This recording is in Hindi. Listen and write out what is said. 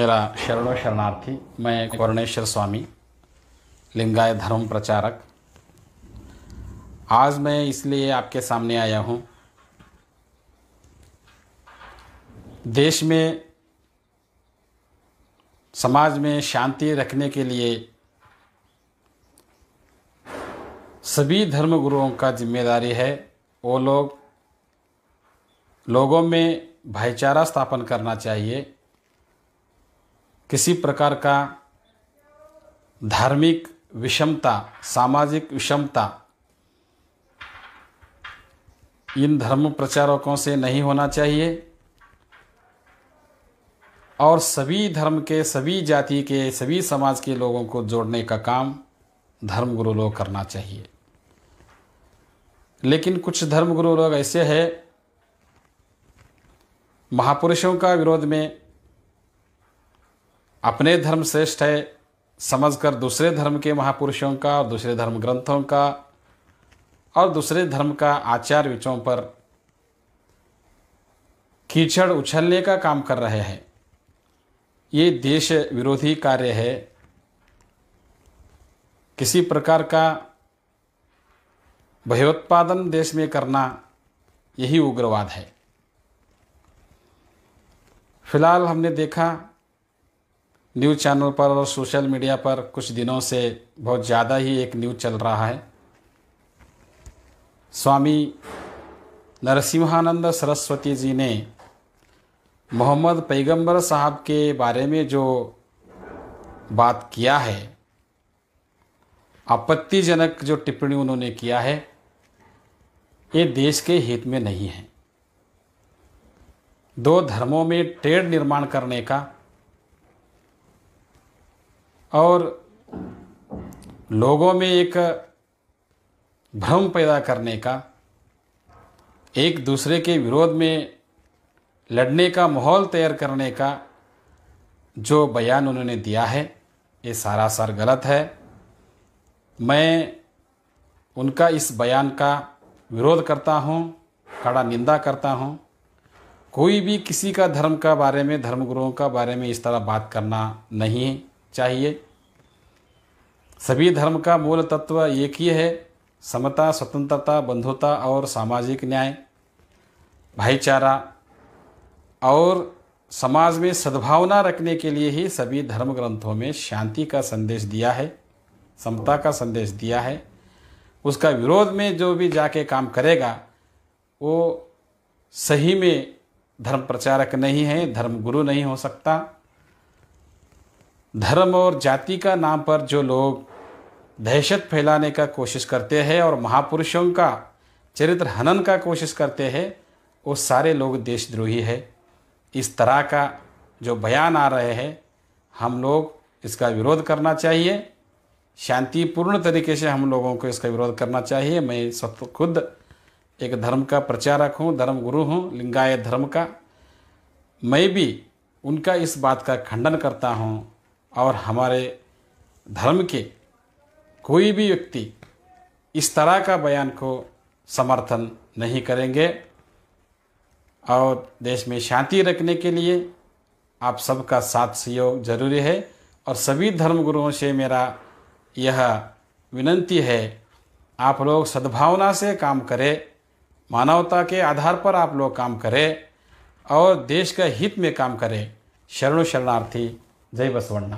मेरा शरणों शरणार्थी मैं वर्णेश्वर स्वामी लिंगाय धर्म प्रचारक आज मैं इसलिए आपके सामने आया हूँ देश में समाज में शांति रखने के लिए सभी धर्मगुरुओं का जिम्मेदारी है वो लोग लोगों में भाईचारा स्थापन करना चाहिए किसी प्रकार का धार्मिक विषमता सामाजिक विषमता इन धर्म प्रचारकों से नहीं होना चाहिए और सभी धर्म के सभी जाति के सभी समाज के लोगों को जोड़ने का काम धर्मगुरु लोग करना चाहिए लेकिन कुछ धर्मगुरु लोग ऐसे हैं महापुरुषों का विरोध में अपने धर्म श्रेष्ठ है समझकर दूसरे धर्म के महापुरुषों का और दूसरे धर्म ग्रंथों का और दूसरे धर्म का आचार विचों पर कीचड़ उछलने का काम कर रहे हैं ये देश विरोधी कार्य है किसी प्रकार का भयोत्पादन देश में करना यही उग्रवाद है फिलहाल हमने देखा न्यूज़ चैनल पर और सोशल मीडिया पर कुछ दिनों से बहुत ज़्यादा ही एक न्यूज़ चल रहा है स्वामी नरसिम्हानंद सरस्वती जी ने मोहम्मद पैगंबर साहब के बारे में जो बात किया है आपत्तिजनक जो टिप्पणी उन्होंने किया है ये देश के हित में नहीं है दो धर्मों में टेढ़ निर्माण करने का और लोगों में एक भ्रम पैदा करने का एक दूसरे के विरोध में लड़ने का माहौल तैयार करने का जो बयान उन्होंने दिया है ये सार गलत है मैं उनका इस बयान का विरोध करता हूँ कड़ा निंदा करता हूँ कोई भी किसी का धर्म का बारे में धर्मगुरुओं का बारे में इस तरह बात करना नहीं है चाहिए सभी धर्म का मूल तत्व एक ही है समता स्वतंत्रता बंधुता और सामाजिक न्याय भाईचारा और समाज में सद्भावना रखने के लिए ही सभी धर्म ग्रंथों में शांति का संदेश दिया है समता का संदेश दिया है उसका विरोध में जो भी जाके काम करेगा वो सही में धर्म प्रचारक नहीं है धर्म गुरु नहीं हो सकता धर्म और जाति का नाम पर जो लोग दहशत फैलाने का कोशिश करते हैं और महापुरुषों का चरित्र हनन का कोशिश करते हैं वो सारे लोग देशद्रोही है इस तरह का जो बयान आ रहे हैं हम लोग इसका विरोध करना चाहिए शांतिपूर्ण तरीके से हम लोगों को इसका विरोध करना चाहिए मैं सब खुद एक धर्म का प्रचारक हूँ धर्म गुरु हूँ लिंगायत धर्म का मैं भी उनका इस बात का खंडन करता हूँ और हमारे धर्म के कोई भी व्यक्ति इस तरह का बयान को समर्थन नहीं करेंगे और देश में शांति रखने के लिए आप सबका साथ सहयोग जरूरी है और सभी धर्मगुरुओं से मेरा यह विनंती है आप लोग सद्भावना से काम करें मानवता के आधार पर आप लोग काम करें और देश के हित में काम करें शरण शरणार्थी ಜೈ ಬಸವಣ್ಣ